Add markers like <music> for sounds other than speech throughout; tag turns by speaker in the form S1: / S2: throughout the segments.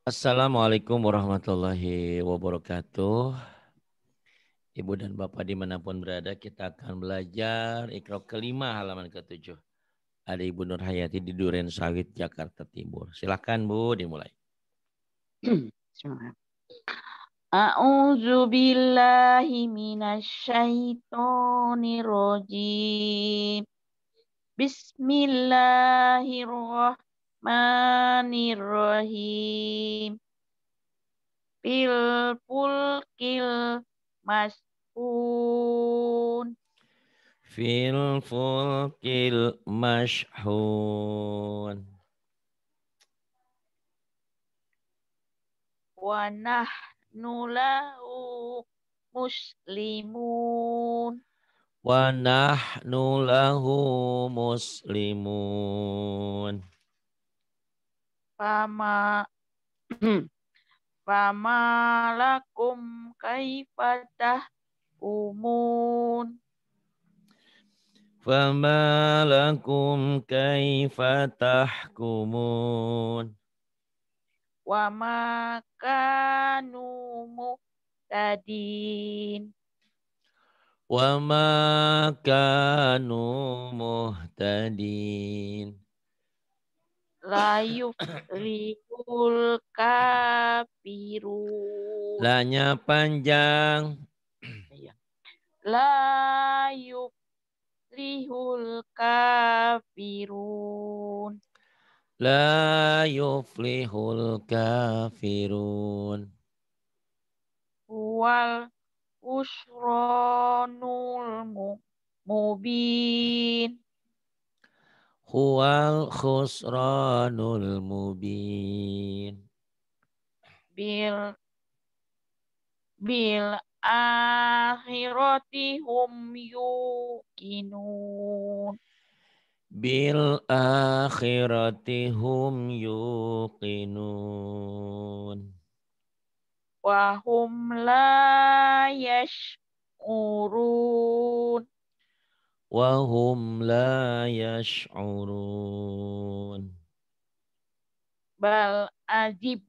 S1: Assalamualaikum warahmatullahi wabarakatuh. Ibu dan Bapak dimanapun berada, kita akan belajar ikro kelima halaman ketujuh. Ada Ibu Nur Hayati di Duren Sawit, Jakarta Timur. Silahkan Bu, dimulai.
S2: <clears throat> A'udzu billahi minasyaitonir rajim. Bismillahirrahmanirrahim. Bismillahirrahmanirrahim. Bil fulkil mashun.
S1: Fil mas mashhun.
S2: wanah nahnu lahu muslimun.
S1: wanah nulahu lahu muslimun.
S2: Fama Fama hmm. lakum kaifatah umun.
S1: Fama lakum kumun
S2: Wama kanu muhtadin.
S1: Wama kanu muhtadin
S2: layu riul kapiru
S1: Lanya panjang.
S2: Iya. layu riul kafirun.
S1: La yuflihul kafirun.
S2: Wal usronul mubin
S1: huwal khusranul mubin
S2: bil bil akhirati hum yuqinun
S1: bil akhirati hum yuqinun
S2: wa hum la yash'urun
S1: Wa hum la yash'urun.
S2: Bal ajib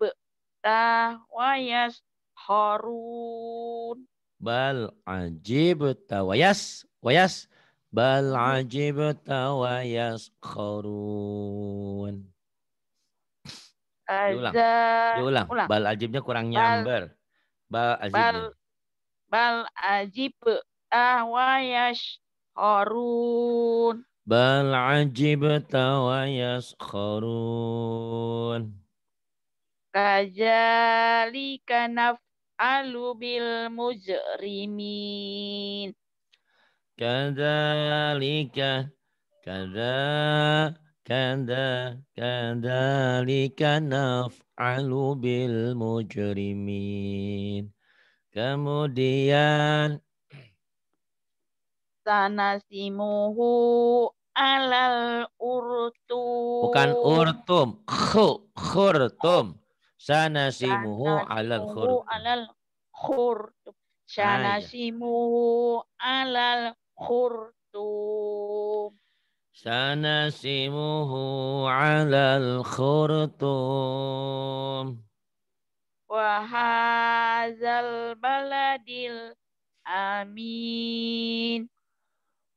S2: ta wa yash'urun.
S1: Bal ajib ta wa yas, wa yas. Bal ajib ta wa yash'urun.
S2: Diulang. Diulang. Ulang. Bal
S1: ajibnya kurang nyamber. Bal ajib. Bal,
S2: bal ajib ta wa yash'urun yaskharun
S1: Bal ajibta wa yaskharun.
S2: kajalika naf'alu bil mujrimin.
S1: Kadzalika kada kada kadzalika naf'alu bil mujrimin. Kemudian
S2: sanasimuhu alal urtum.
S1: Bukan urtum, khu, khurtum. Sanasimuhu alal khurtum.
S2: Alal khurtum. Sanasimuhu alal khurtum.
S1: Sanasimuhu alal khurtum.
S2: Wahazal baladil amin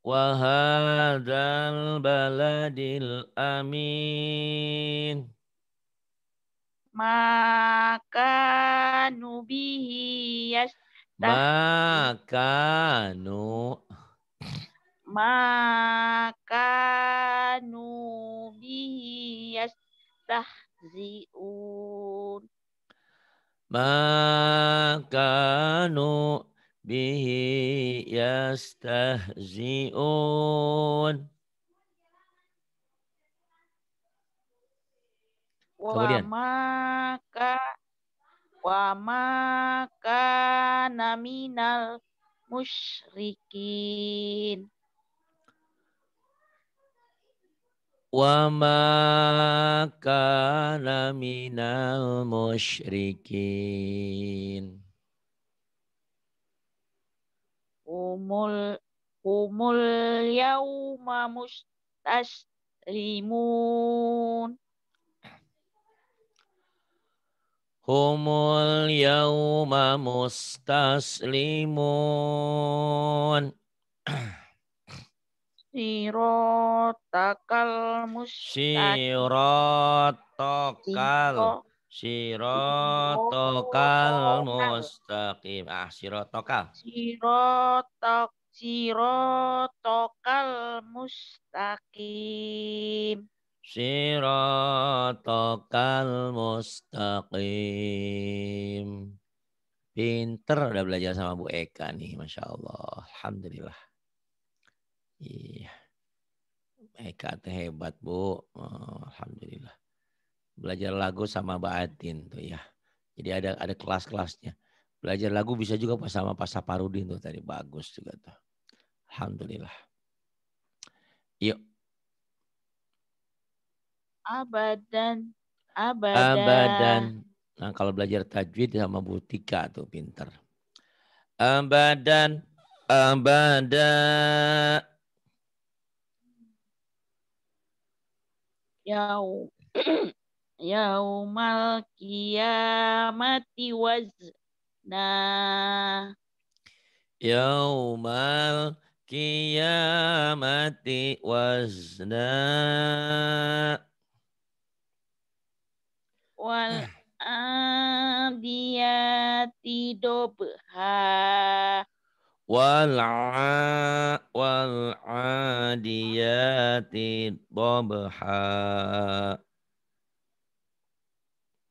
S1: wahadal baladil amin
S2: maka nubihi
S1: maka nu
S2: maka nubihi yas
S1: maka nubihi bihi yastahzi'un. Kemudian.
S2: Wamaka wamaka naminal musyrikin.
S1: Wamaka naminal musyrikin.
S2: humul humul yauma mustaslimun
S1: humul yauma mustaslimun
S2: sirotakal mustaslimun
S1: sirotakal Sirotokal mustaqim. Ah, sirotokal.
S2: Sirotok sirotokal mustaqim.
S1: Sirotokal mustaqim. Pinter udah belajar sama Bu Eka nih, Masya Allah. Alhamdulillah. Iya. Eka teh hebat, Bu. Oh, Alhamdulillah belajar lagu sama baatin tuh ya. Jadi ada ada kelas-kelasnya. Belajar lagu bisa juga pas sama Pak Saparudin tuh tadi bagus juga tuh. Alhamdulillah. Yuk.
S2: Abadan. Abadan. Abadan.
S1: Nah kalau belajar tajwid sama Butika tuh pinter. Abadan. Abadan.
S2: Ya. <clears throat> yaumal kiamati wazna
S1: yaumal kiamati wazna
S2: wal hmm. adiyati dobha
S1: wal a wal adiyati dobha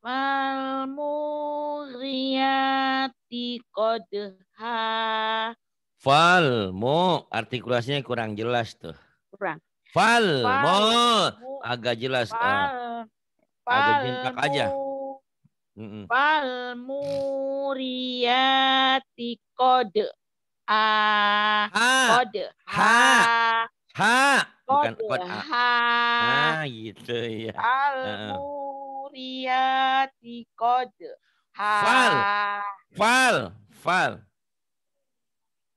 S2: Falmuriyati kodha.
S1: Falmu artikulasinya kurang jelas tuh. Kurang. Falmu eh, fal agak jelas. Fal, fal agak jentak aja.
S2: Falmuriyati kode. A. Kode.
S1: Ha. Ha. Bukan kode. Ha. Nah, gitu ya. Falmu
S2: Riyati kod. Ha. Fal.
S1: Fal. Fal.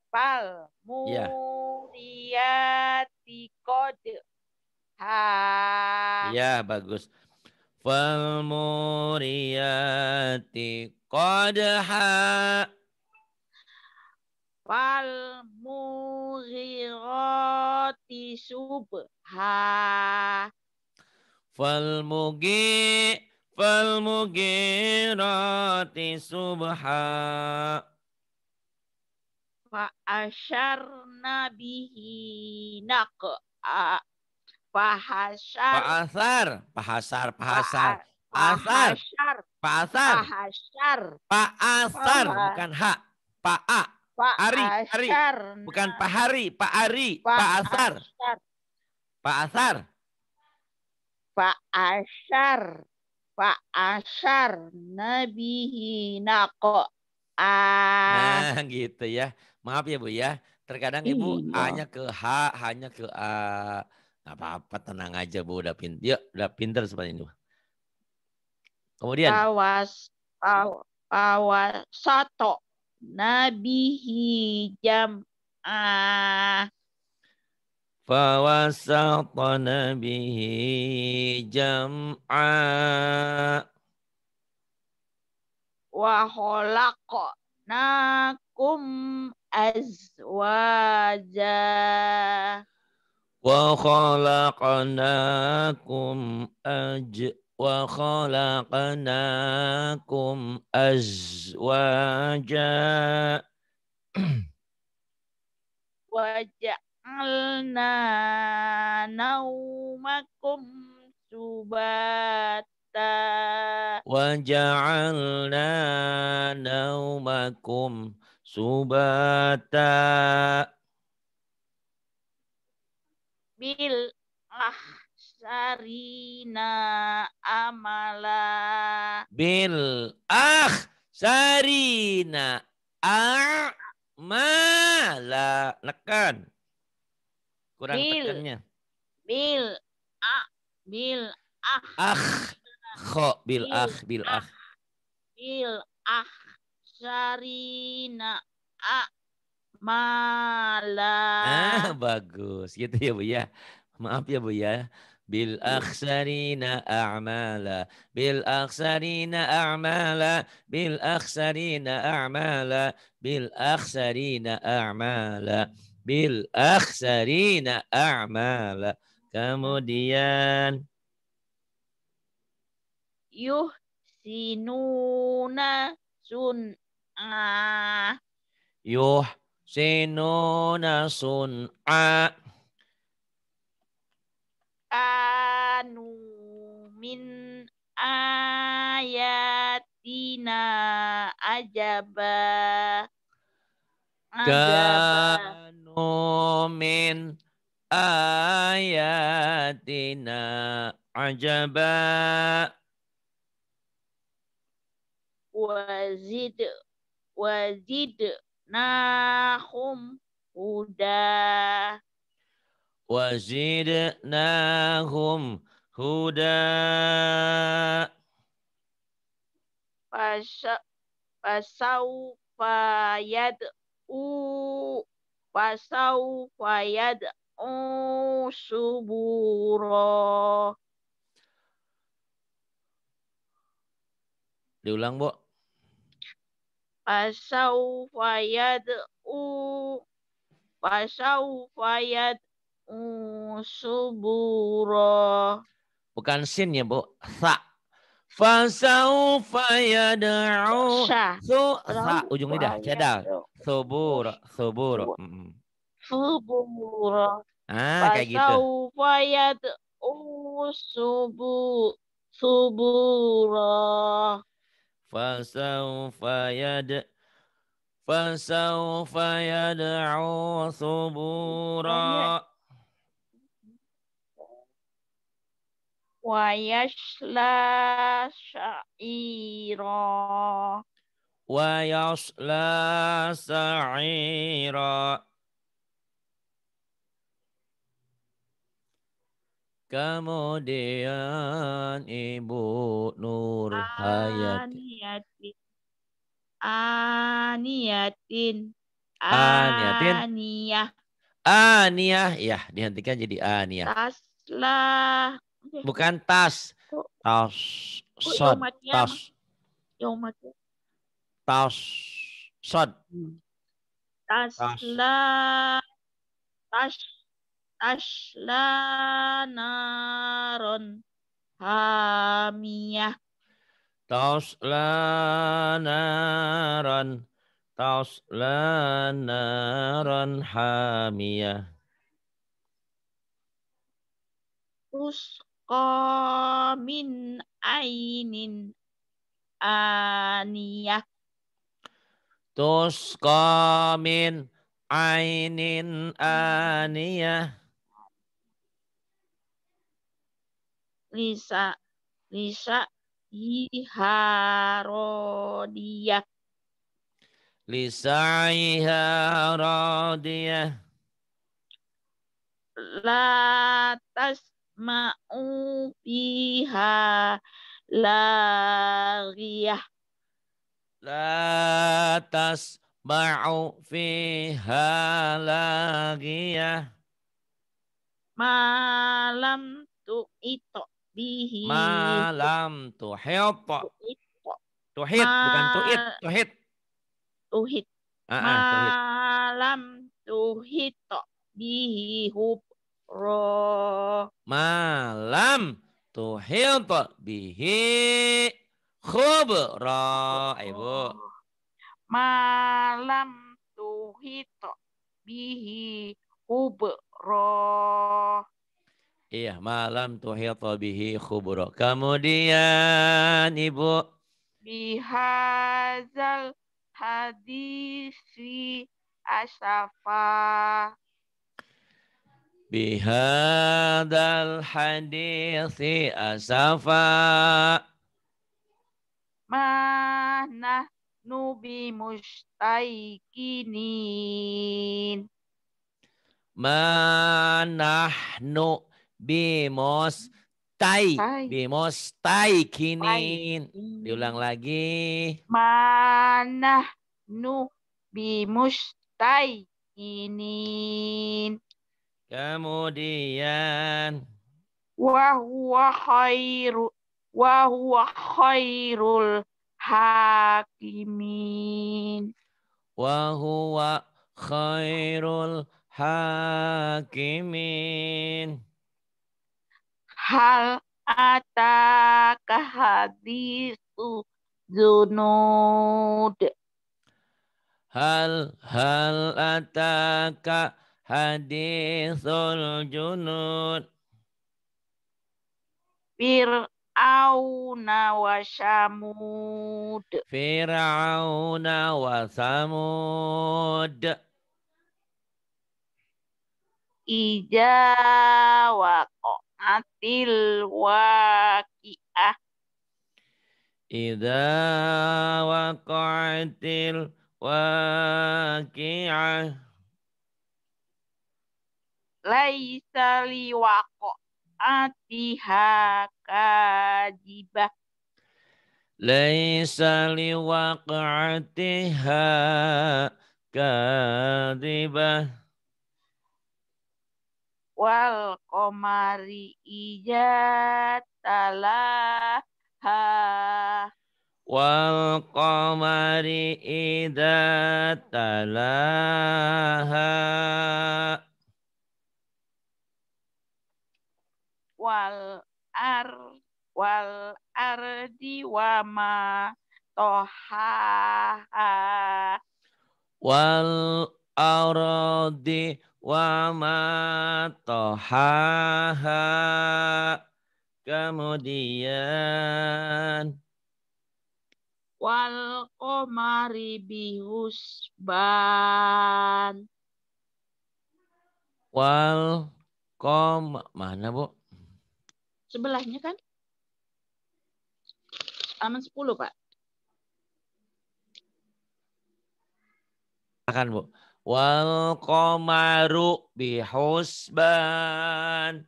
S2: Fal. Muriyati kod.
S1: Ha. Ya, bagus. Fal muriyati kod ha.
S2: Fal Sub. Ha
S1: falmugi falmugirati subha
S2: fa asyarna bihi Asar.
S1: Pahasar. Pahasar. Pahasar. Pahasar. Asar.
S2: Pahasar. Pahasar. Pahasar. Bukan Ha.
S1: Pak A. Ari. Ari. Bukan Pak Hari. Pak Ari. Pak Asar. Pak Asar.
S2: Pak Asyar. nabihi naqo ah nah,
S1: gitu ya maaf ya bu ya terkadang iya. hanya ke h hanya ke a Gak apa-apa tenang aja bu udah pinter yuk udah pinter seperti itu kemudian
S2: awas aw, awas sato nabihi jam ah
S1: fawasatana bihi jam'a
S2: wa khalaqna kum azwaja
S1: wa khalaqna azwaja
S2: wajah ja'alna naumakum subata
S1: wa ja'alna naumakum subata
S2: bil ahsarina amala
S1: bil ahsarina a'mala nekan Kurang bil, tekannya.
S2: Bil a bil ah.
S1: Ah. Kho bil ah bil ah.
S2: Bil ah. ah sarina a malah. Ah,
S1: bagus. Gitu ya, Bu ya. Maaf ya, Bu ya. Bil iya. akhsarina a'mala bil akhsarina a'mala bil akhsarina a'mala bil akhsarina a'mala bil akhsarina a'mala. Kemudian
S2: yuh sinuna sun'a.
S1: Yuh sinuna sun'a.
S2: Anu min ayatina ajabah
S1: Kanu min ayatina ajaba.
S2: Wazid wazid nahum huda.
S1: nahum huda.
S2: Pasau payad U pasau fayad u suburo. Diulang, Bu. Pasau fayad u pasau fayad u suburo.
S1: Bukan sin ya, Bu. Sa. Fasaufa yad'u su ujung lidah jeda. Ya. Subur, subur.
S2: Subur.
S1: Ah, kayak gitu.
S2: Fasaufa yad'u subu subura.
S1: Fasaufa yad Fasaufa yad'u subura.
S2: wa yasla sa'ira
S1: wa yasla sa'ira Kemudian Ibu Nur Hayati.
S2: Aniyatin. Aniyatin. Aniyatin. Aniyah.
S1: Aniyah. Ya, dihentikan jadi Aniyah.
S2: Taslah Bukan tas. Oh.
S1: Oh, tas. Sod. Hmm. Tas. Tas. Sod.
S2: Tas. La. Tas. Tas. La. Naron. Hamiyah.
S1: Tas. La. Naron. Tas. La. Naron. Hamiyah.
S2: Terus tasqa min ainin
S1: aniyah. Tusqa min ainin aniyah.
S2: Lisa Lisa Iharodiyah.
S1: Lisa Iharodiyah.
S2: Latas ma'u fiha laghiyah.
S1: La tasma'u fiha laghiyah. Malam
S2: ito bihi. Malam
S1: tuhit. Tuhit, bukan tu'it, tuhit. Tuhit. Ah, ah, tuhit.
S2: Malam tuhit bihi hub ro
S1: malam tuhit bihi khubra ibu
S2: malam tuhit bihi khubra
S1: Iya, malam tuhita bihi khubro. Kemudian Ibu.
S2: Bihazal hadisi asafa.
S1: Bihadal hadithi asafa. Ma
S2: nahnu mustaikinin
S1: Ma nahnu bimustai. kini, Diulang lagi.
S2: Ma nahnu kini. Kemudian wahwa khairu wahwa khairul hakimin.
S1: Wahwa khairul hakimin.
S2: Hal ataka hadisu zunud.
S1: Hal hal ataka Hadisul junud.
S2: Fir'auna wa Samud.
S1: Fir'auna wa Samud.
S2: Ija wa ko'atil waqi'ah.
S1: Ida waqa'atil waqi'ah
S2: laisa liwaqo atiha kadibah
S1: laisa liwaqatiha kadibah
S2: wal komari ijatalaha
S1: wal komari idza talaha
S2: wal ar wal ardi wa ma tohaha
S1: wal ardi wa ma tohaha kemudian
S2: wal komari bihusban
S1: wal kom mana bu
S2: Sebelahnya kan? aman 10, Pak.
S1: Akan, Bu. Wal komaru bihusban.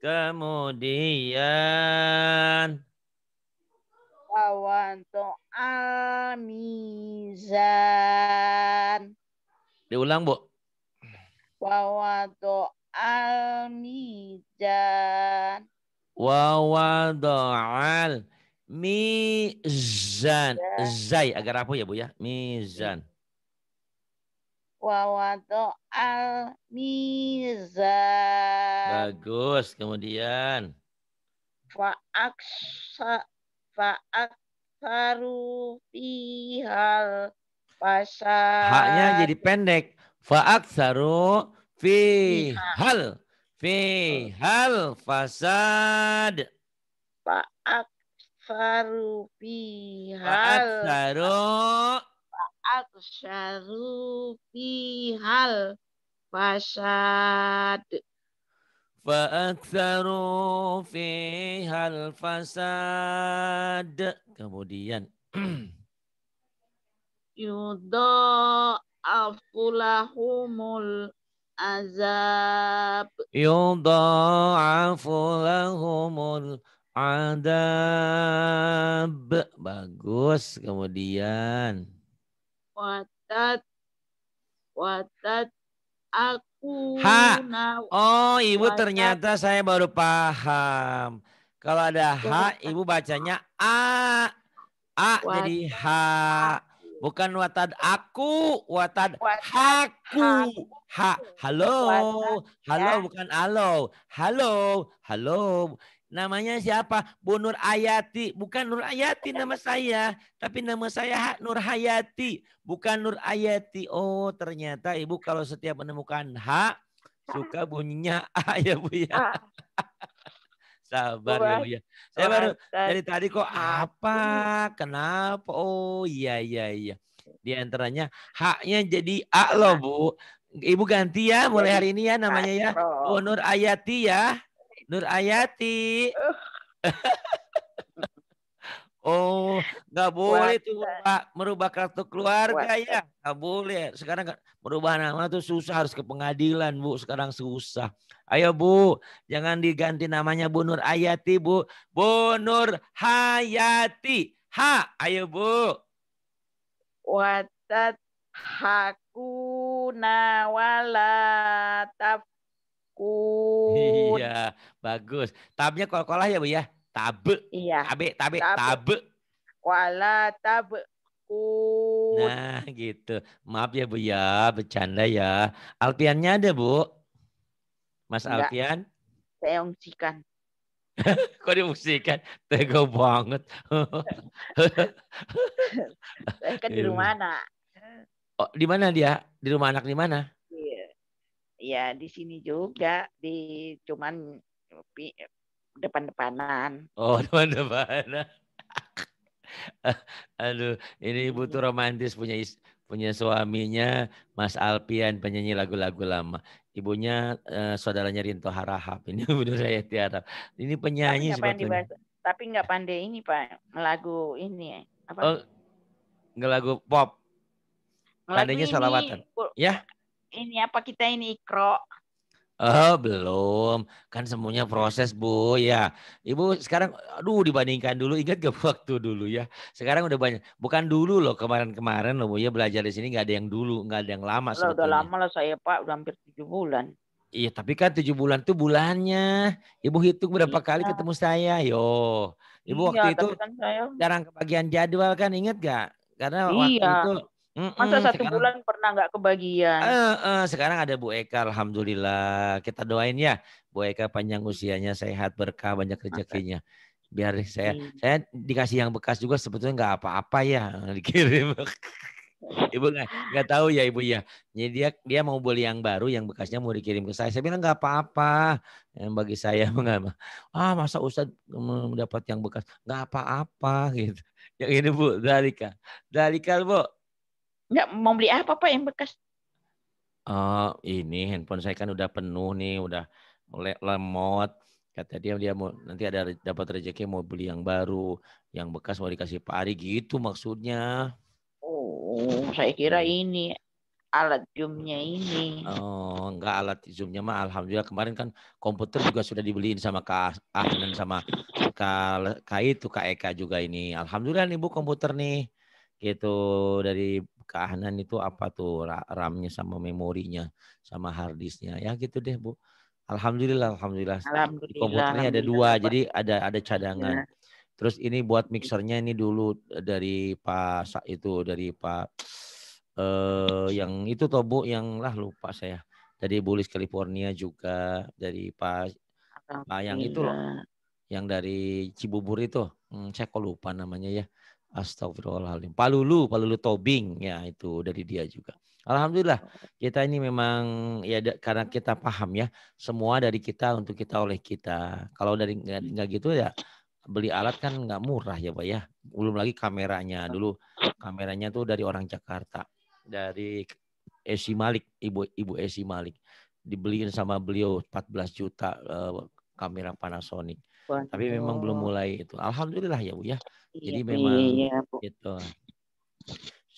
S1: Kemudian
S2: awan al Diulang, Bu. wawanto al
S1: Wa wada'al mizan. Ya. Zai Agar apa ya Bu ya. Mizan.
S2: Wa wada'al mizan.
S1: Bagus. Kemudian.
S2: Fa aksa fa aksaru fihal pasar. Haknya jadi
S1: pendek. Fa aksaru fihal fi hal fasad faat
S2: faru fi hal aksaru fi hal fasad
S1: Fa'aktharu fihal fasad. Kemudian. <clears throat>
S2: Yudha'afulahumul azab
S1: yudha'afu lahumul adab bagus kemudian
S2: watat watat aku ha oh ibu watat. ternyata
S1: saya baru paham kalau ada ha ibu bacanya a a watat. jadi ha Bukan watad aku, watad, haku. Ha, halo, halo ya. bukan alo. Halo, halo. Namanya siapa? Bu Nur Ayati. Bukan Nur Ayati nama saya. Tapi nama saya Nur Hayati. Bukan Nur Ayati. Oh ternyata ibu kalau setiap menemukan hak Suka bunyinya A <laughs> ah, ya bu ya. Ah. Sabar ya. Saya baru dari tadi kok apa? Kenapa? Oh iya iya iya. Di antaranya haknya jadi A loh Bu. Ibu ganti ya mulai hari ini ya namanya ya. Oh Nur Ayati ya. Nur Ayati. Uh. <laughs> Oh, nggak boleh tuh pak merubah kartu keluarga Buat, ya, nggak boleh. Sekarang merubah nama tuh susah harus ke pengadilan bu. Sekarang susah. Ayo bu, jangan diganti namanya Bu Nur Ayati bu, Bu Nur Hayati. Ha, ayo bu.
S2: Watat hakuna wala Iya,
S1: bagus. Tabnya kol-kolah ya bu ya. Tabe. Iya. Tabe, tabe, tabe. tabe.
S2: Wala tabe.
S1: Nah, gitu. Maaf ya Bu ya, bercanda ya. Alpiannya ada Bu? Mas Enggak. Alpian?
S2: Saya ungsikan.
S1: <laughs> Kok diungsikan? Tega banget.
S2: Saya eh, kan di iya. rumah anak.
S1: Oh, di mana dia? Di rumah anak di mana?
S2: Iya, ya, di sini juga. Di cuman depan-depanan.
S1: Oh, <laughs> depan-depanan. <laughs> Aduh, ini ibu tuh iya. romantis punya is punya suaminya Mas Alpian penyanyi lagu-lagu lama. Ibunya eh, saudaranya Rinto Harahap. <laughs> Ini benar saya tiarap. Ini penyanyi tapi sebetulnya. Pandai,
S2: tapi nggak pandai ini Pak, lagu ini apa? Oh,
S1: lagu pop. Pandainya Adanya salawatan. Ya.
S2: Ini apa kita ini ikro?
S1: Oh, belum. Kan semuanya proses, Bu. Ya. Ibu sekarang aduh dibandingkan dulu ingat gak <laughs> waktu dulu ya. Sekarang udah banyak. Bukan dulu loh kemarin-kemarin loh Bu ya belajar di sini nggak ada yang dulu, nggak ada yang lama sebetulnya. Udah
S2: lama lah saya Pak, udah hampir tujuh bulan.
S1: Iya, tapi kan tujuh bulan tuh bulannya. Ibu hitung berapa iya. kali ketemu saya, yo. Ibu iya, waktu itu kan saya... jarang kebagian jadwal kan, ingat gak? Karena iya. waktu itu Mm-mm, Masa satu sekarang, bulan
S2: pernah nggak kebagian? Uh,
S1: uh, sekarang ada Bu Eka, alhamdulillah. Kita doain ya, Bu Eka panjang usianya, sehat, berkah, banyak rezekinya. Biar saya, hmm. saya dikasih yang bekas juga sebetulnya nggak apa-apa ya <laughs> dikirim. ibu nggak nggak tahu ya ibu ya. Jadi dia dia mau beli yang baru, yang bekasnya mau dikirim ke saya. Saya bilang nggak apa-apa. Yang bagi saya nggak ah masa Ustad mendapat yang bekas nggak apa-apa gitu. Yang ini bu Dalika, Dalika bu Enggak mau beli apa Pak yang bekas? Uh, ini handphone saya kan udah penuh nih, udah mulai lemot. Kata dia dia mau nanti ada dapat rezeki mau beli yang baru, yang bekas mau dikasih Pak Ari gitu maksudnya.
S2: Oh, saya kira hmm. ini
S1: alat zoomnya ini. Oh, enggak alat zoomnya mah alhamdulillah kemarin kan komputer juga sudah dibeliin sama Kak dan sama Kak, Kak itu Kak Eka juga ini. Alhamdulillah nih Bu komputer nih. Gitu dari keahanan itu apa tuh RAM-nya sama memorinya sama hardisnya ya gitu deh Bu. Alhamdulillah alhamdulillah, alhamdulillah di komputernya ada dua Pak. jadi ada ada cadangan. Ya. Terus ini buat mixernya ini dulu dari Pak itu dari Pak eh yang itu toh Bu yang lah lupa saya. Dari Bulis California juga dari Pak Pak yang itu loh yang dari Cibubur itu. Hmm, saya kok lupa namanya ya. Astagfirullahaladzim. Palulu, Palulu Tobing, ya itu dari dia juga. Alhamdulillah kita ini memang ya karena kita paham ya semua dari kita untuk kita oleh kita. Kalau dari nggak gitu ya beli alat kan nggak murah ya pak ya. Belum lagi kameranya dulu kameranya tuh dari orang Jakarta dari Esi Malik ibu ibu Esi Malik dibeliin sama beliau 14 juta eh, kamera Panasonic tapi memang belum mulai itu. Alhamdulillah ya Bu ya. Iya, Jadi iya, memang iya, Bu. gitu.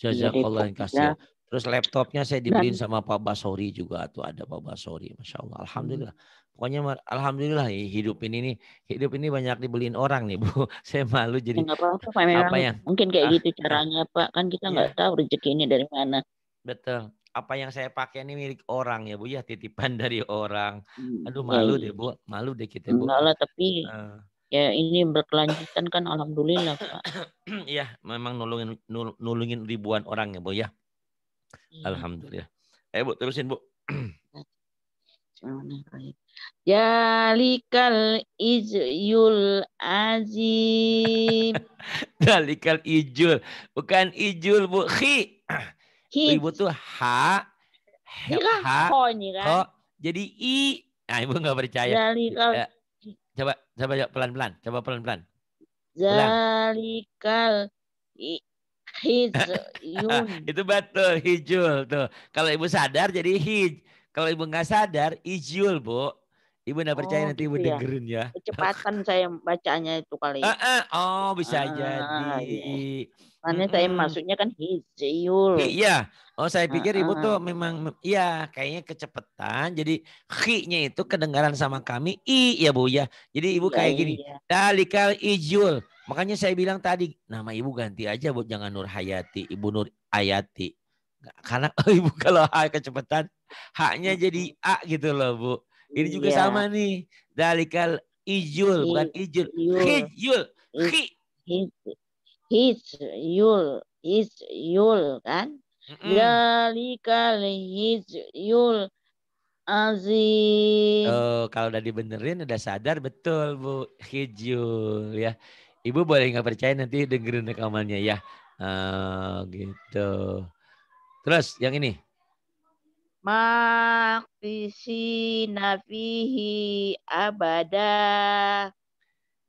S1: Iya, Jazakallah kasih. Terus laptopnya saya nah. dibeliin sama Pak Basori juga tuh ada Pak Basori, masya Allah. Alhamdulillah. Pokoknya alhamdulillah ya, hidup ini nih hidup ini banyak dibeliin orang nih bu. <laughs> Saya malu jadi. Ya, apa, -apa, apa yang mungkin kayak ah, gitu ah. caranya Pak kan kita nggak ya. tahu rezeki ini dari mana. Betul apa yang saya pakai ini milik orang ya Bu ya titipan <laughs> dari orang. Hmm, Aduh iya, malu iya. deh Bu, malu deh kita Bu. Enggak lah tapi uh. ya ini berkelanjutan kan alhamdulillah Pak. <clears throat> Iya, memang nolongin nolongin ribuan orang ya Bu ya. Hmm. Alhamdulillah. eh Bu terusin Bu.
S2: Dalikal <clears throat>
S1: ijul azim. Dalikal <laughs> ijul. Bukan ijul Bu. Khi. <clears throat> Ibu tuh H, H, H, jadi I. Nah, ibu nggak percaya. Eh, coba, coba, coba pelan-pelan. Coba pelan-pelan.
S2: Zalikal hijul <laughs>
S1: Itu betul, hijul tuh. Kalau ibu sadar jadi hij. Kalau ibu nggak sadar, ijul, Bu. Ibu nggak percaya oh, nanti ibu gitu ya. dengerin ya.
S2: Kecepatan saya bacanya itu kali. Uh, uh, oh bisa uh, jadi.
S1: Iya.
S2: hmm. saya maksudnya kan hijul. Iya.
S1: Oh saya pikir uh, ibu tuh memang iya kayaknya kecepatan. Jadi hi-nya itu kedengaran sama kami i ya bu ya. Jadi ibu iya, kayak gini. Iya. Dalikal ijul. Makanya saya bilang tadi nama ibu ganti aja bu jangan Nur Hayati, ibu Nur Ayati. Karena <laughs> oh, ibu kalau hak kecepatan haknya jadi a gitu loh bu. Ini juga yeah. sama nih. Dalikal ijul, bukan ijul. Hijul. Hi. Hijul.
S2: Hijul kan? Mm. Dalikal hijul azim.
S1: Oh, kalau udah dibenerin udah sadar betul Bu Hijul ya. Ibu boleh nggak percaya nanti dengerin rekamannya ya. Uh, gitu. Terus yang ini
S2: maktisi nafihi abada.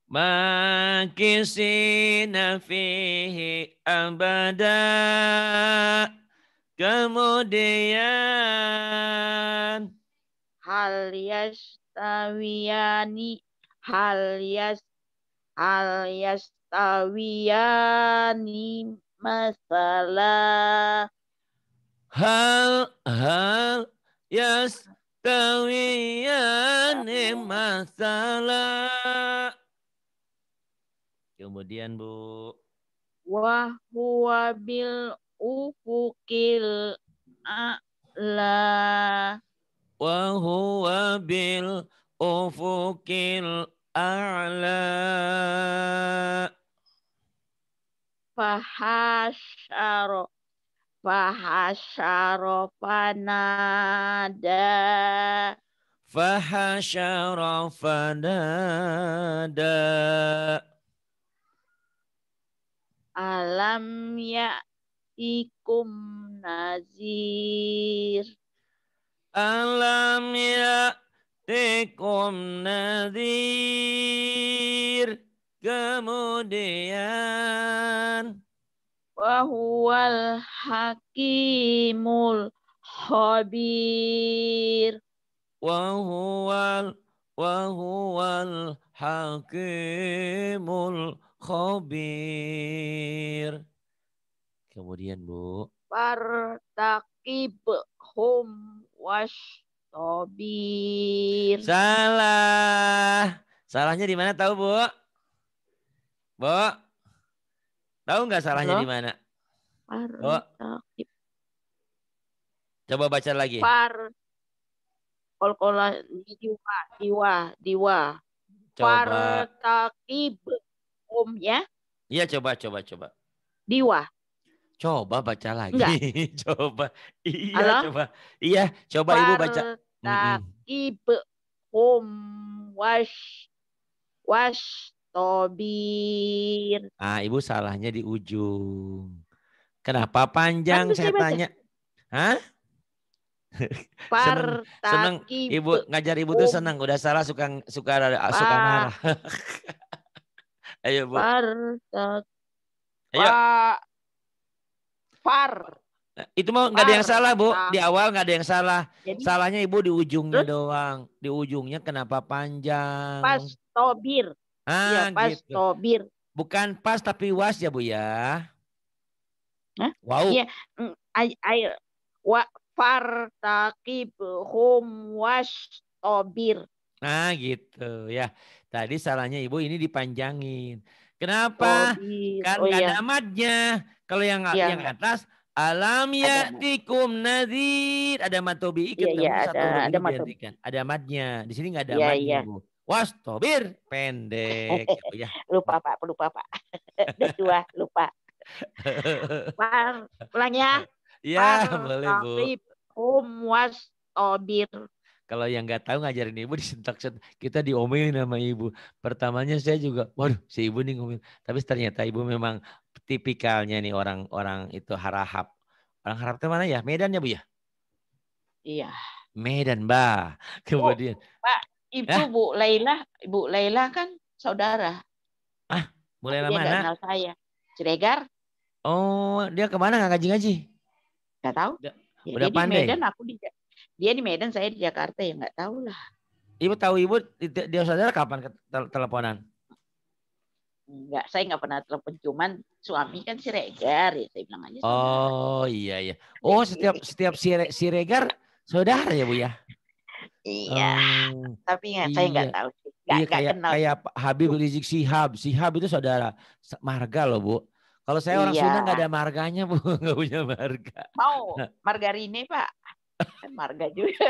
S1: maktisi nafihi abada. Kemudian
S2: hal yastawiyani hal yas hal yastawiyani
S1: masalah Hal hal tawiyan masalah. Kemudian Bu. Wa
S2: bil ufukil a'la.
S1: Wa bil ufukil a'la.
S2: Fahasyaro Fahasharofanada, fanada.
S1: Fahasharo fanada.
S2: Alam nazir.
S1: Alam ya'tikum nazir. Kemudian
S2: wa huwal hakimul khabir
S1: wa huwal wa huwal hakimul khabir kemudian Bu
S2: partakib hum was
S1: tobir salah salahnya di mana tahu Bu Bu Tahu nggak salahnya di mana? Oh. Coba baca lagi. Par
S2: kolkola diwa diwa diwa. Coba. takib um ya.
S1: Iya coba coba coba. Diwa. Coba baca lagi. <laughs> coba. Iya Halo? coba. Iya coba Far Ibu baca.
S2: takib um wash wash Tobir.
S1: Ah, Ibu salahnya di ujung. Kenapa panjang Saya saya tanya? Hah? Par <laughs> seneng, ibu ngajar ibu tuh seneng udah salah suka suka ah, suka marah. <laughs> Ayo bu.
S2: Partak. Ayo. Far.
S1: Eh, itu mau nggak ada yang salah bu ah. di awal nggak ada yang salah. Jadi, Salahnya ibu di ujungnya terus? doang. Di ujungnya kenapa panjang? Pas
S2: tobir.
S1: Iya, ah, ya, pas gitu. tobir. Bukan pas tapi was ya, Bu ya. Hah? Wow. Iya,
S2: mm, air wa far hum was tobir.
S1: Nah, gitu ya. Tadi salahnya Ibu ini dipanjangin. Kenapa? Tobir. Kan oh, iya. ada madnya. Kalau yang ya. yang atas Alam tikum nadir. Ada matobi ikut. Iya, ya, ada, ada, ada, ada matnya. Di sini nggak ada ya, amatnya, ya. Bu wastobir pendek gitu <laughs> ya.
S2: Lupa Pak, lupa Pak. <laughs> Dua lupa. Pak, <laughs> ulang ya.
S1: Iya, boleh Bu.
S2: Um wastobir.
S1: Kalau yang nggak tahu ngajarin ibu disentak sentak kita diomelin sama ibu. Pertamanya saya juga, waduh si ibu nih ngomel. Tapi ternyata ibu memang tipikalnya nih orang-orang itu harahap. Orang harahap ke mana ya? Medan ya Bu ya? Iya. Medan, Mbak. Oh, Kemudian. Oh,
S2: Mbak, itu ya? Bu Laila, Bu Laila kan saudara.
S1: Ah, Bu Laila mana? Dia kenal
S2: saya. Ciregar.
S1: Oh, dia kemana nggak ngaji-ngaji? Gak tahu. Udah, ya, udah dia pandai. Di Medan,
S2: aku di, dia di Medan, saya di Jakarta ya nggak tahu lah.
S1: Ibu tahu ibu dia saudara kapan teleponan?
S2: Enggak, saya nggak pernah telepon cuman suami kan si Regar ya saya bilang aja.
S1: Oh iya iya. Oh setiap setiap si Regar saudara ya Bu ya? Iya. Um,
S2: tapi nggak saya nggak iya. tahu
S1: sih. Gak, iya, gak kayak, kenal. kayak Habib Rizik Sihab. Sihab itu saudara marga loh, Bu. Kalau saya orang iya. Sunda nggak ada marganya, Bu. <laughs> Nggak punya marga.
S2: Mau nah. margarine, Pak. Kan marga juga.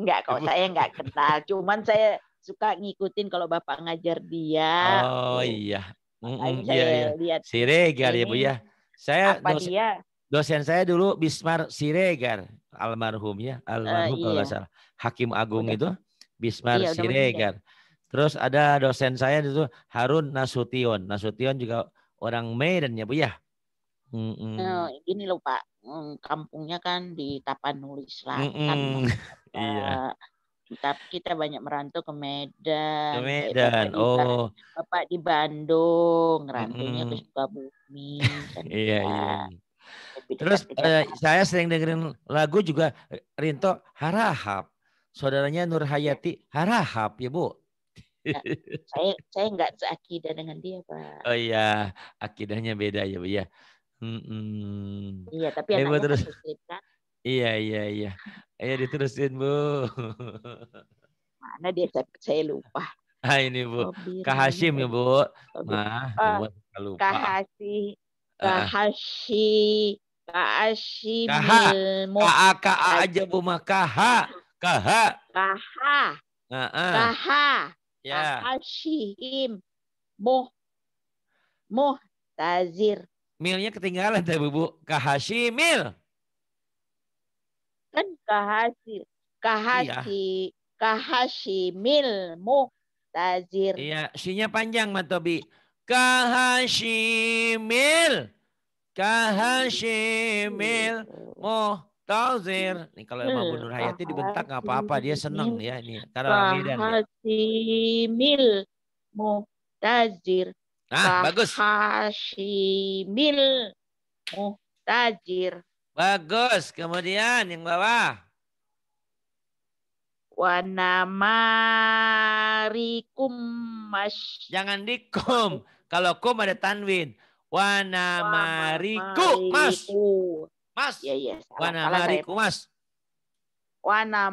S2: Enggak <laughs> kok, saya nggak kenal. Cuman saya suka ngikutin kalau Bapak ngajar dia.
S1: Oh iya. Mm -mm, iya, iya. lihat. Si ya, Bu ya. Saya apa dia? dosen saya dulu Bismar Siregar almarhumnya almarhum uh, iya. kalau nggak salah Hakim Agung udah. itu Bismar iya, ya. Siregar. Terus ada dosen saya itu Harun Nasution. Nasution juga orang Medan ya Bu ya. Mm -mm. Nah,
S2: loh Pak, mm, kampungnya kan di Tapanuli Selatan. Mm
S1: -mm. <laughs> iya.
S2: Tapi kita banyak merantau ke Medan. Ke Medan. Bapak oh. Bapak di Bandung, rantunya -mm. ke Sukabumi. Kan <laughs> iya, gitu, iya.
S1: Terus eh, saya sering dengerin lagu juga Rinto Harahap. Saudaranya Nur Hayati Harahap ya Bu. Nah,
S2: saya saya nggak seakidah dengan dia Pak.
S1: Oh iya, akidahnya beda ya Bu ya. Mm-mm. Iya,
S2: tapi Ayo, terus. Kan?
S1: Iya iya iya. Ayo diterusin Bu.
S2: Mana dia saya, lupa.
S1: Ah ini Bu, oh, Kak Hashim ya Bu. Oh, Mah, eh, lupa. Kak
S2: Hashim, ah. Kak Hashim, Ka'asyibil
S1: Kaha. Ka'a aja bu mah. Kaha. Kaha.
S2: Kaha. Kaha. Kaha. Kaha. Ya. Kaha. Kaha. Kaha. Tazir.
S1: Milnya ketinggalan tadi bu. kahashimil,
S2: Kan Kaha. Kahasi. Iya. Kaha. Kaha.
S1: Tazir. Iya. Sinya panjang Matobi. kahashimil Kahasimil kahashimil muhtazir. Nih kalau Imam nur Hayati dibentak nggak apa-apa, dia seneng ya ini karena Medan.
S2: Kahashimil muhtazir.
S1: Nah, bagus.
S2: Kahashimil muhtajir. Bagus. Kemudian yang
S1: bawah. Wanamarikum mas. Jangan dikum. Kalau kum ada tanwin. Wanamariku, Mas. Mas. Iya, iya. Wanamariku, Mas.
S2: wana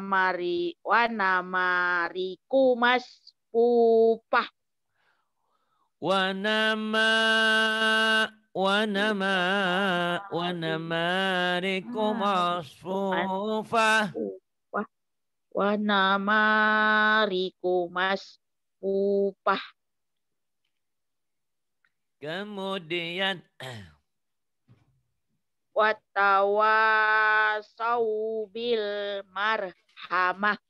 S2: wanamariku, Mas. Pupah.
S1: Wanama wanama wanamariku masfufah
S2: wanamariku
S1: upah. Kemudian <clears throat>
S2: watawasau bil marhamah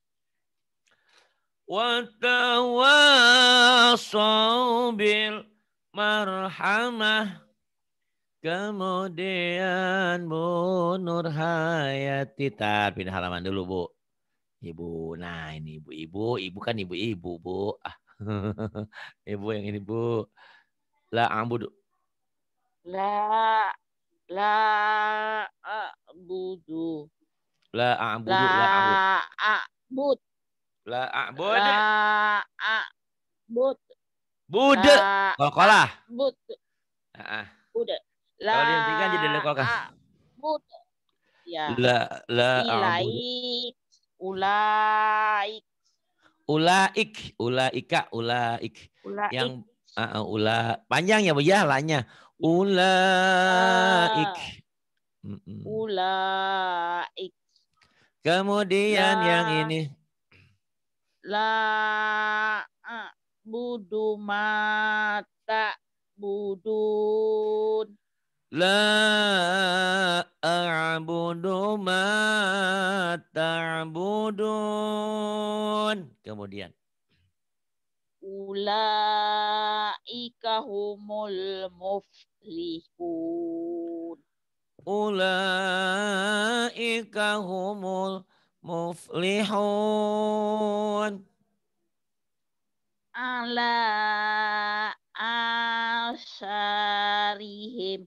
S1: watawasau bil marhamah kemudian Bu Nur Hayati tar pindah halaman dulu Bu Ibu nah ini ibu-ibu ibu kan ibu-ibu Bu ah, <laughs> ibu yang ini Bu La a'budu.
S2: La la a'budu.
S1: La a'budu la
S2: a'bud.
S1: La a'bud. La a'bud. Bud. Kolkolah. Bud. Heeh.
S2: Bud. La Kalau dihentikan jadi lekolkah. Bud. Ya. La la a'budu. Ulaik.
S1: Ulaik, ulaika, ulaik. Ulaik. Yang Uh, ula panjang ya bu ya lanya ik. Ah.
S2: Ula ik.
S1: kemudian la, yang ini
S2: la uh,
S1: budu mata budun La a'budu mata budun Kemudian
S2: ulaika humul
S1: muflihun ulaika humul muflihun
S2: ala asharihim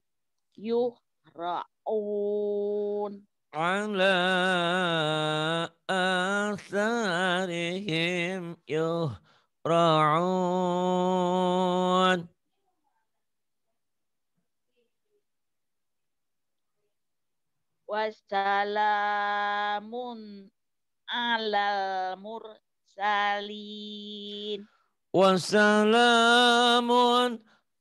S1: yuhra'un ala asharihim yuhra'un raun.
S2: Wassalamun alal mursalin.
S1: Wassalamun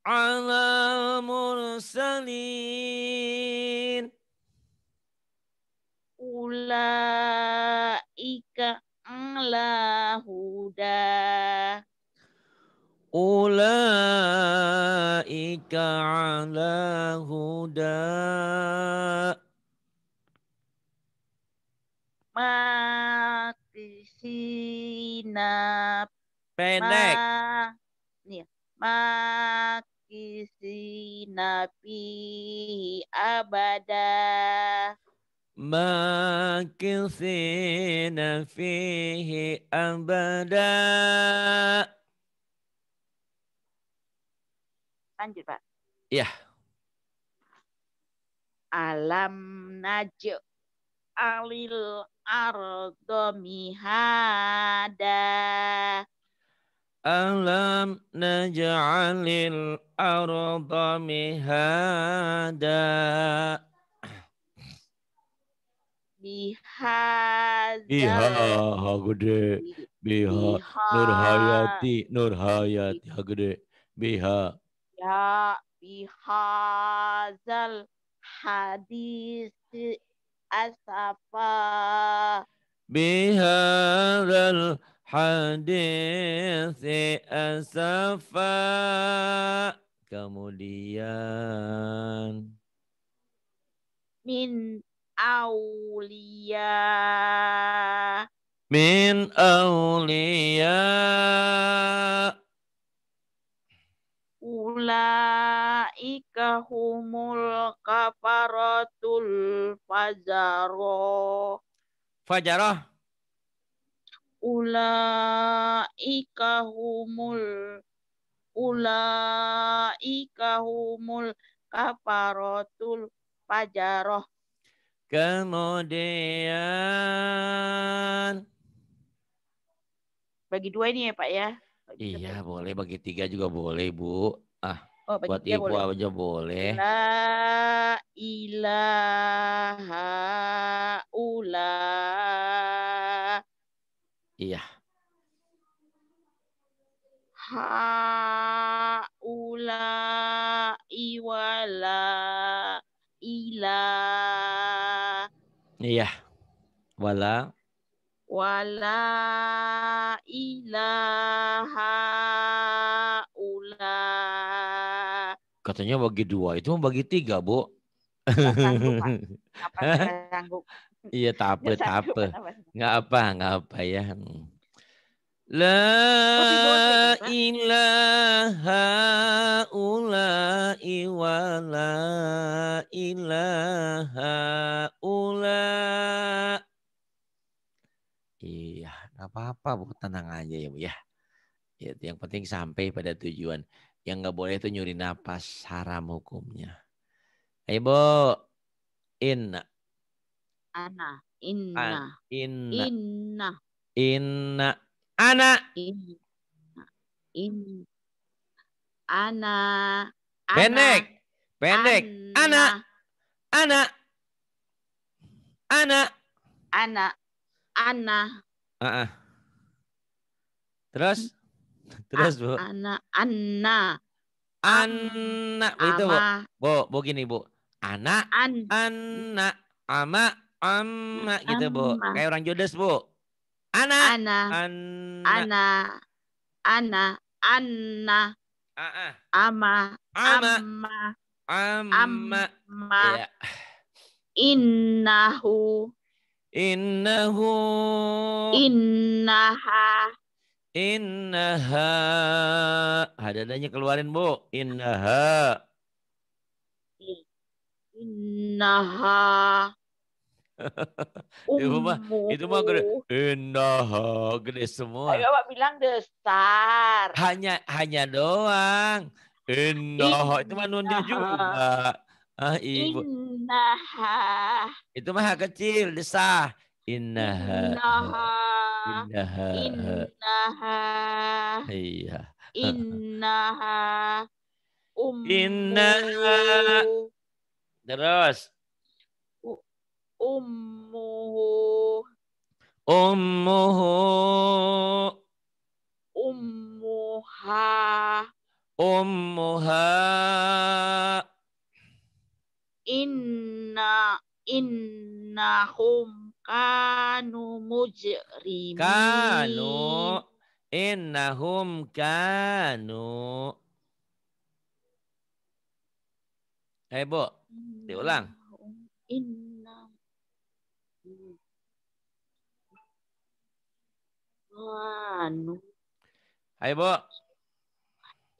S1: alal mursalin. Ulah. ulaika ala huda
S2: makisina
S1: pendek
S2: ma, nih makisina fi abada
S1: makisina fihi abada Lanjut, Pak. Iya.
S2: Alam naj'u alil ardo mihada.
S1: Alam naj'alil ardo mihada.
S2: Biha. Biha. Iya, ha
S1: gede. Biha. Biha. Nur Hayati. Nur Hayati. Ha gede. Biha.
S2: يا بهذا الحديث أسفا
S1: بهذا الحديث أسفا kemudian
S2: min aulia
S1: min aulia
S2: ulaika humul kafaratul fajaro. Fajaro. Ulaika humul ulaika humul kafaratul fajaro
S1: Kemudian
S2: bagi dua ini ya Pak ya.
S1: Bagi iya, boleh bagi tiga juga boleh, Bu. Ah,
S2: oh, buat ibu boleh.
S1: aja boleh.
S2: La ilaha ula. Iya. Ha ula iwala ila.
S1: Iya. Wala.
S2: Wala ilaha
S1: katanya bagi dua itu bagi tiga bu <laughs> iya tak apa tak apa nggak apa nggak apa ya La ilaha ulai wa la ilaha ula. Iya, nggak apa-apa bu, tenang aja ya bu ya. ya yang penting sampai pada tujuan. Yang nggak boleh itu nyuri napas, haram hukumnya. Ibu, inna.
S2: Ana, inna. inna. Inna.
S1: Inna.
S2: Ana. Inna. Inna. Ana.
S1: Pendek. Pendek.
S2: Ana. Ana. Ana. Ana. Ana.
S1: Uh -uh. Terus? Terus, Bu.
S2: Anak, anak. Anak. Oh, itu, Bu.
S1: Bu, Bu gini, Bu. Anak, An. Gitu, anak, ama, ama gitu, Bu. Kayak orang judes, Bu. Anak. Anak. Anak.
S2: Anak. Anak. Anak. Ama. Ama. Ama.
S1: Ama.
S2: ama. Iya. Innahu.
S1: Innahu.
S2: Innaha.
S1: Innaha. Hadadanya keluarin, Bu. Innaha.
S2: Innaha.
S1: <laughs> itu mah itu mah gede. Innaha gede semua. Ayo Pak bilang besar. Hanya hanya doang. Innaha itu mah nunda juga. Ah, ibu.
S2: Innaha.
S1: Itu mah kecil, desah. Innaha. Innaha innaha innaha iya
S2: innaha ummu innaha terus ummuhu
S1: ummuhu
S2: ummuha
S1: ummuha
S2: inna innahum kanu mujrimin. Kanu.
S1: Innahum kanu. Hei eh, Bu, diulang.
S2: Inna. Kanu. Hai Bu.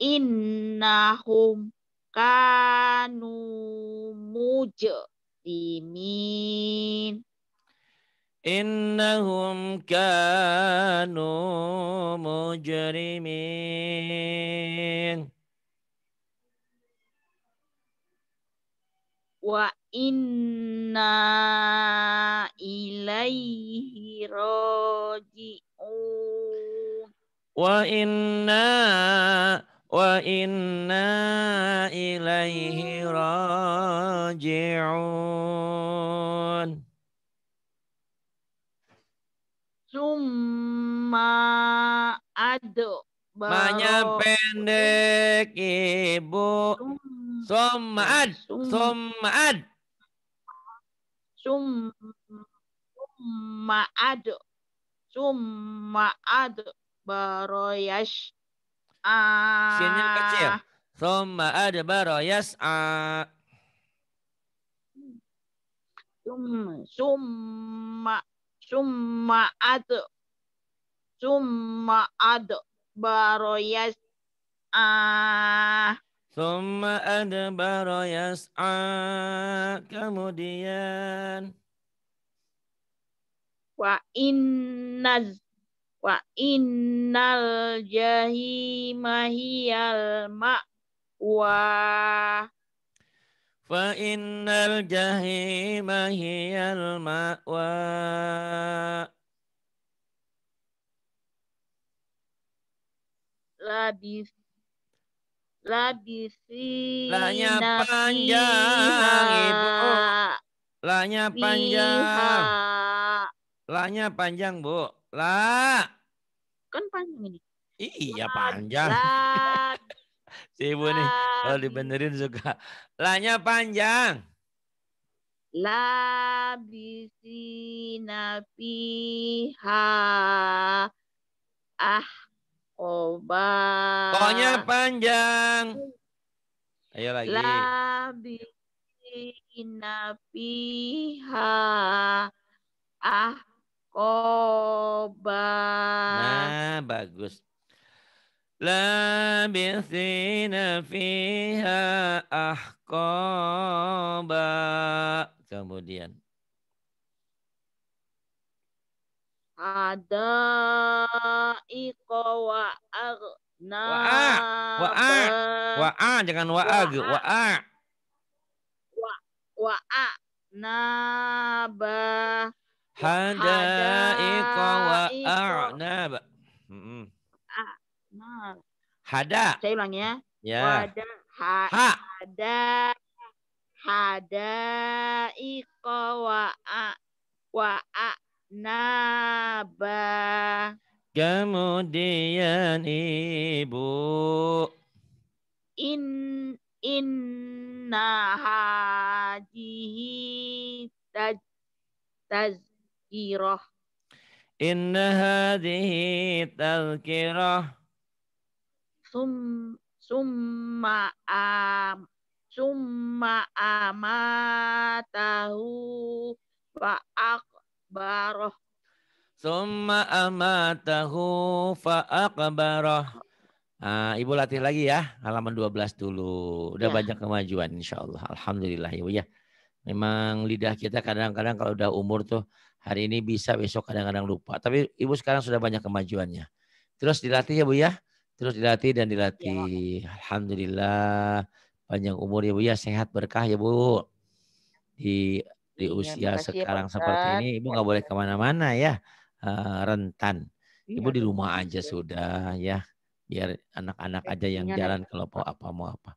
S2: Innahum kanu
S1: mujrimin muslimin. Innahum kanu mujrimin.
S2: Wa inna ilaihi raji'un.
S1: Wa inna wa inna ilaihi raji'un summa أدعو banyak pendek ibu. summa summa ad ad summa
S2: ad summa ad baroyash ah. Sinnya kecil.
S1: Thumma adbara yas'a. Summa
S2: summa ad summa ad adbara yas'a.
S1: Summa adbara yas'a. Kemudian
S2: wa innaz Wa innal jahima hiyal
S1: ma'wa. Fa innal jahima hiyal ma'wa.
S2: Labis labisi lanya panjang ibu
S1: lanya panjang lanya panjang bu lah. Kan panjang ini. Iya panjang.
S2: <laughs>
S1: si ibu Lad. nih kalau dibenerin suka. Lanya panjang.
S2: bisina piha ah oba.
S1: Pokoknya panjang. Ayo lagi.
S2: bisina piha ah Koba. Nah,
S1: bagus. Labisina fiha ahqaba. Kemudian.
S2: Ada iko wa agna. Wa'a.
S1: wa Wa'a. Jangan wa'ag. Wa'a.
S2: Wa'a. nah Nabah. Hada'iqa wa a'nab. Hmm. A'nab. Hada. Saya ulang ya. Ya. Wada, ha, ha. Hada. Hada'iqa wa a wa a'naba.
S1: Kemudian ibu.
S2: In inna hajihi taj, taj Inna
S1: hadihi tazkirah.
S2: Sum, summa am, summa amatahu ثم أماته
S1: Summa amatahu fa فأقبره Uh, Ibu latih lagi ya, halaman 12 dulu. Udah ya. banyak kemajuan insya Allah. Alhamdulillah Ibu ya, ya. Memang lidah kita kadang-kadang kalau udah umur tuh Hari ini bisa, besok kadang-kadang lupa. Tapi ibu sekarang sudah banyak kemajuannya. Terus dilatih ya bu ya. Terus dilatih dan dilatih. Ya. Alhamdulillah panjang umur ya bu ya, sehat berkah ya bu. Di di ya, usia ya, sekarang ya, seperti ini ibu nggak boleh kemana-mana ya uh, rentan iya, ibu ya, di rumah aja ya. sudah ya biar anak-anak aja yang jalan kalau mau apa mau apa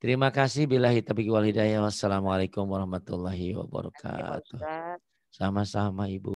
S1: terima kasih bila taufiq wal hidayah wassalamualaikum warahmatullahi ya, wabarakatuh sama-sama Ibu.